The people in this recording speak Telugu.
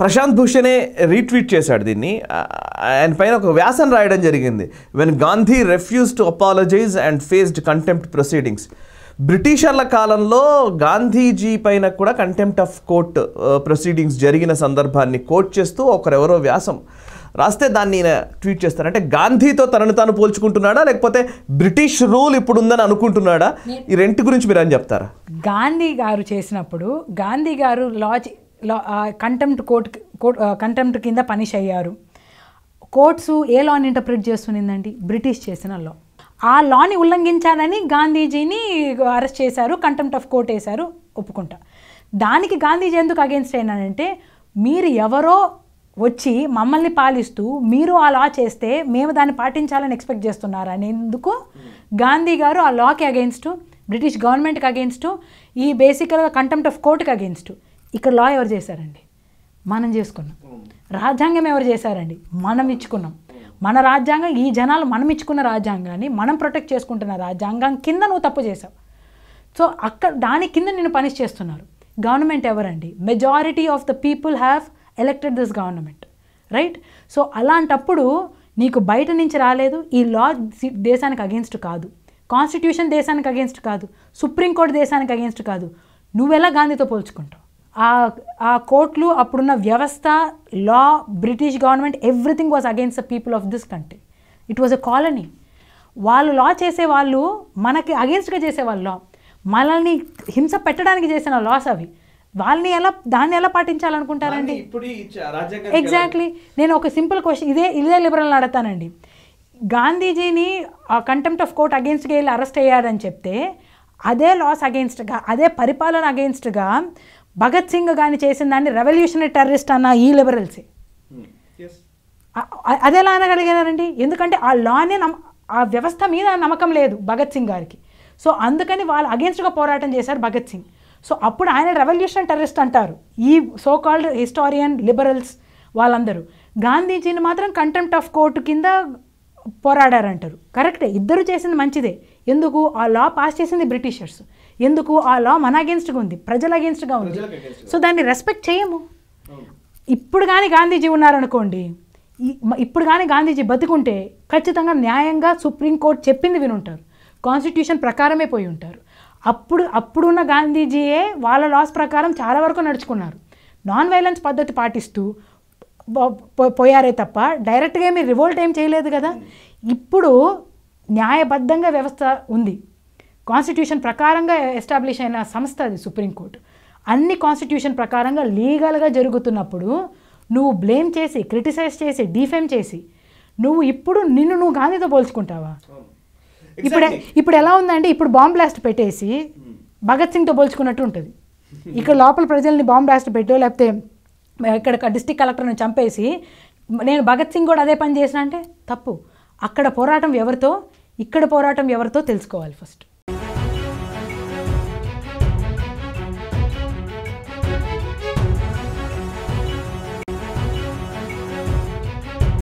ప్రశాంత్ భూషణే రీట్వీట్ చేశాడు దీన్ని ఆయన పైన ఒక వ్యాసం రాయడం జరిగింది when Gandhi refuse to apologize and faced contempt proceedings బ్రిటిషర్ల కాలంలో గాంధీజీ పైన కూడా కంటెంప్ట్ ఆఫ్ కోర్ట్ ప్రొసీడింగ్స్ జరిగిన సందర్భాన్ని కోర్ట్ చేస్తూ ఒకరెవరో వ్యాసం రాస్తే దాన్ని ట్వీట్ చేస్తారు అంటే గాంధీతో తనను తాను పోల్చుకుంటున్నాడా లేకపోతే బ్రిటిష్ రూల్ ఇప్పుడు ఉందని అనుకుంటున్నాడా ఈ రెంట్ గురించి మీరు అని చెప్తారా గాంధీ గారు చేసినప్పుడు గాంధీ గారు logic contempt court court contempt కింద పనిష్ అయ్యారు కోర్ట్స్ ఏ లాని ఇంటర్ప్రిట్ చేస్తుందండి బ్రిటిష్ చేసిన లా ఆ లాని ఉల్లంఘించాలని గాంధీజీని అరెస్ట్ చేశారు కంటెంప్ట్ ఆఫ్ కోర్ట్ వేశారు ఒప్పుకుంటా దానికి గాంధీజీ ఎందుకు అగేన్స్ట్ అయినానంటే మీరు ఎవరో వచ్చి మమ్మల్ని పాలిస్తూ మీరు ఆ లా చేస్తే మేము దాన్ని పాటించాలని ఎక్స్పెక్ట్ చేస్తున్నారు అనేందుకు గాంధీ గారు ఆ లాకి అగెయిన్స్ట్ బ్రిటిష్ గవర్నమెంట్కి అగెయిన్స్ట్ ఈ బేసికల్గా కంటెంప్ట్ ఆఫ్ కోర్టుకి అగెయిన్స్ట్ ఇక్కడ లా ఎవరు చేశారండి మనం చేసుకున్నాం రాజ్యాంగం ఎవరు చేశారండి మనం ఇచ్చుకున్నాం మన రాజ్యాంగం ఈ జనాలు మనం ఇచ్చుకున్న రాజ్యాంగాన్ని మనం ప్రొటెక్ట్ చేసుకుంటున్న రాజ్యాంగం కింద నువ్వు తప్పు చేసావు సో అక్కడ దాని కింద నేను పనిష్ చేస్తున్నారు గవర్నమెంట్ ఎవరండి majority of the people have elected this government right so అలాంటప్పుడు నీకు బయట నుంచి రాలేదు ఈ లా దేశానికి అగేన్స్ట్ కాదు కాన్స్టిట్యూషన్ దేశానికి అగేన్స్ట్ కాదు సుప్రీంకోర్టు దేశానికి అగేన్స్ట్ కాదు నువ్వెలా గాంధీతో పోల్చుకుంటావు ఆ కోర్టులు అప్పుడున్న వ్యవస్థ law British government everything was against the people of this country it was a colony వాళ్ళు లా చేసే వాళ్ళు మనకి అగెన్స్ట్గా చేసేవాళ్ళు లా మనల్ని హింస పెట్టడానికి చేసిన లాస్ అవి వాళ్ళని ఎలా దాన్ని ఎలా పాటించాలనుకుంటారండి ఎగ్జాక్ట్లీ నేను ఒక సింపుల్ క్వశ్చన్ ఇదే ఇదే లిబరల్ అడతానండి గాంధీజీని ఆ కంటెంప్ట్ ఆఫ్ కోర్ట్ అగెన్స్ట్గా వెళ్ళి అరెస్ట్ అయ్యారని చెప్తే అదే లాస్ అగెన్స్ట్గా అదే పరిపాలన అగెన్స్ట్గా భగత్ సింగ్ కానీ చేసిన దాన్ని రెవల్యూషనరీ టెర్రరిస్ట్ అన్న ఈ లిబరల్సే అది ఎలా అనగలిగారండి ఎందుకంటే ఆ లానే నమ్మ ఆ వ్యవస్థ మీద నమ్మకం లేదు భగత్ సింగ్ గారికి సో అందుకని వాళ్ళు అగేన్స్ట్గా పోరాటం చేశారు భగత్ సింగ్ సో అప్పుడు ఆయన రెవల్యూషన్ టెర్రరిస్ట్ అంటారు ఈ సో కాల్డ్ హిస్టారియన్ లిబరల్స్ వాళ్ళందరూ గాంధీజీని మాత్రం కంటెంప్ట్ ఆఫ్ కోర్టు కింద పోరాడారంటారు కరెక్టే ఇద్దరు చేసింది మంచిదే ఎందుకు ఆ లా పాస్ చేసింది బ్రిటిషర్స్ ఎందుకు ఆ లా మన అగేన్స్ట్గా ఉంది ప్రజల అగేన్స్ట్గా ఉంది సో దాన్ని రెస్పెక్ట్ చేయము ఇప్పుడు కానీ గాంధీజీ ఉన్నారనుకోండి ఇప్పుడు కానీ గాంధీజీ బతుకుంటే ఖచ్చితంగా న్యాయంగా సుప్రీంకోర్టు చెప్పింది వినుంటారు కాన్స్టిట్యూషన్ ప్రకారమే పోయి ఉంటారు అప్పుడు అప్పుడున్న గాంధీజీయే వాళ్ళ లాస్ ప్రకారం చాలా వరకు నడుచుకున్నారు నాన్ వైలెన్స్ పద్ధతి పాటిస్తూ పోయారే తప్ప డైరెక్ట్గా ఏమి రివోల్ట్ ఏం చేయలేదు కదా ఇప్పుడు న్యాయబద్ధంగా వ్యవస్థ ఉంది కాన్స్టిట్యూషన్ ప్రకారంగా ఎస్టాబ్లిష్ అయిన సంస్థ అది సుప్రీంకోర్టు అన్ని కాన్స్టిట్యూషన్ ప్రకారంగా లీగల్గా జరుగుతున్నప్పుడు నువ్వు బ్లేమ్ చేసి క్రిటిసైజ్ చేసి డిఫెమ్ చేసి నువ్వు ఇప్పుడు నిన్ను నువ్వు గాంధీతో పోల్చుకుంటావా ఇప్పుడు ఇప్పుడు ఎలా ఉందంటే ఇప్పుడు బాంబ్ బ్లాస్ట్ పెట్టేసి hmm. భగత్ సింగ్తో పోల్చుకున్నట్టు ఉంటుంది ఇక్కడ లోపల ప్రజల్ని బాంబ్ బ్లాస్ట్ పెట్టో లేకపోతే ఇక్కడ డిస్టిక్ కలెక్టర్ని చంపేసి నేను భగత్ సింగ్ కూడా అదే పని చేసిన అంటే తప్పు అక్కడ పోరాటం ఎవరితో ఇక్కడ పోరాటం ఎవరితో తెలుసుకోవాలి ఫస్ట్